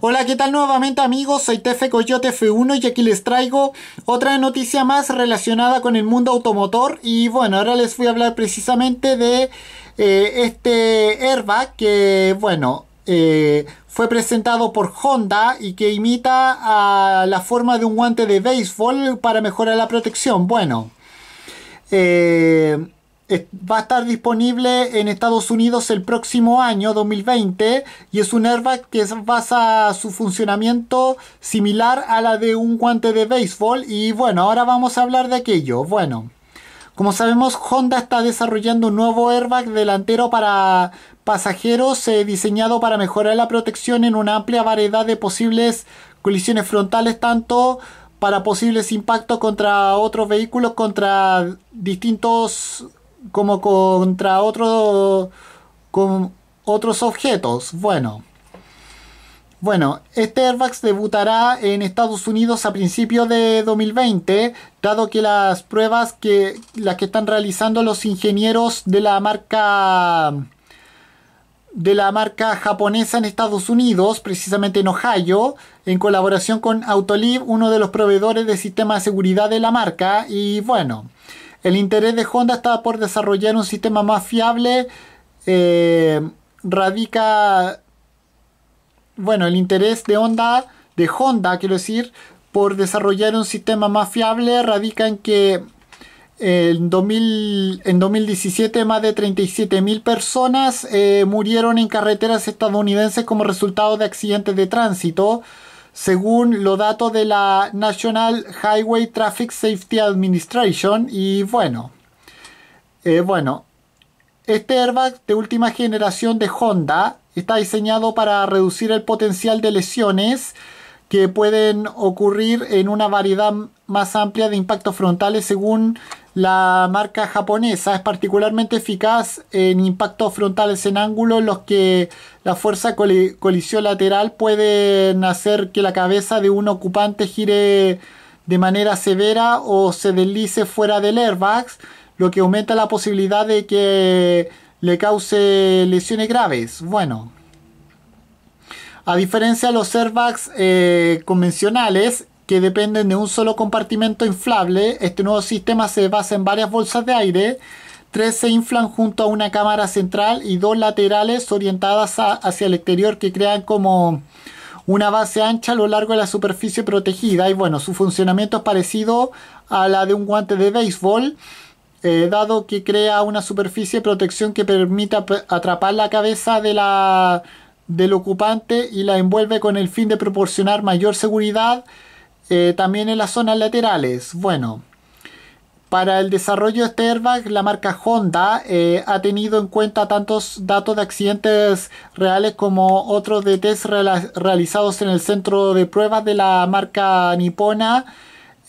Hola, ¿qué tal nuevamente amigos? Soy Tefe Coyote F1 y aquí les traigo otra noticia más relacionada con el mundo automotor. Y bueno, ahora les voy a hablar precisamente de eh, este airbag que, bueno, eh, fue presentado por Honda y que imita a la forma de un guante de béisbol para mejorar la protección. Bueno, eh va a estar disponible en Estados Unidos el próximo año, 2020, y es un airbag que basa su funcionamiento similar a la de un guante de béisbol. Y bueno, ahora vamos a hablar de aquello. Bueno. Como sabemos, Honda está desarrollando un nuevo airbag delantero para pasajeros eh, diseñado para mejorar la protección en una amplia variedad de posibles colisiones frontales, tanto para posibles impactos contra otros vehículos, contra distintos como contra otros con otros objetos. Bueno. Bueno, este Airbags debutará en Estados Unidos a principios de 2020, dado que las pruebas que, las que están realizando los ingenieros de la marca de la marca japonesa en Estados Unidos, precisamente en Ohio, en colaboración con Autolib, uno de los proveedores de sistema de seguridad de la marca, y bueno, el interés de Honda estaba por desarrollar un sistema más fiable. Eh, radica. Bueno, el interés de Honda, de Honda, quiero decir, por desarrollar un sistema más fiable radica en que en, en 2017 más de 37.000 personas eh, murieron en carreteras estadounidenses como resultado de accidentes de tránsito según los datos de la National Highway Traffic Safety Administration. Y bueno, eh, bueno, este airbag de última generación de Honda está diseñado para reducir el potencial de lesiones que pueden ocurrir en una variedad más amplia de impactos frontales según la marca japonesa es particularmente eficaz en impactos frontales en ángulos en los que la fuerza colisión lateral puede hacer que la cabeza de un ocupante gire de manera severa o se deslice fuera del airbag, lo que aumenta la posibilidad de que le cause lesiones graves. Bueno, a diferencia de los airbags eh, convencionales, que dependen de un solo compartimento inflable. Este nuevo sistema se basa en varias bolsas de aire. Tres se inflan junto a una cámara central y dos laterales orientadas hacia el exterior que crean como una base ancha a lo largo de la superficie protegida. Y bueno, su funcionamiento es parecido a la de un guante de béisbol. Eh, dado que crea una superficie de protección que permite atrapar la cabeza de la, del ocupante y la envuelve con el fin de proporcionar mayor seguridad eh, también en las zonas laterales, bueno. Para el desarrollo de este airbag, la marca Honda eh, ha tenido en cuenta tantos datos de accidentes reales como otros de test realizados en el centro de pruebas de la marca nipona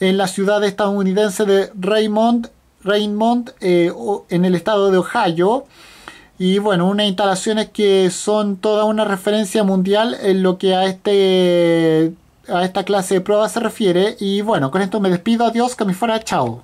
en la ciudad estadounidense de Raymond, Raymond eh, en el estado de Ohio. Y bueno, unas instalaciones que son toda una referencia mundial en lo que a este a esta clase de pruebas se refiere. Y bueno, con esto me despido. Adiós, que me fuera. Chao.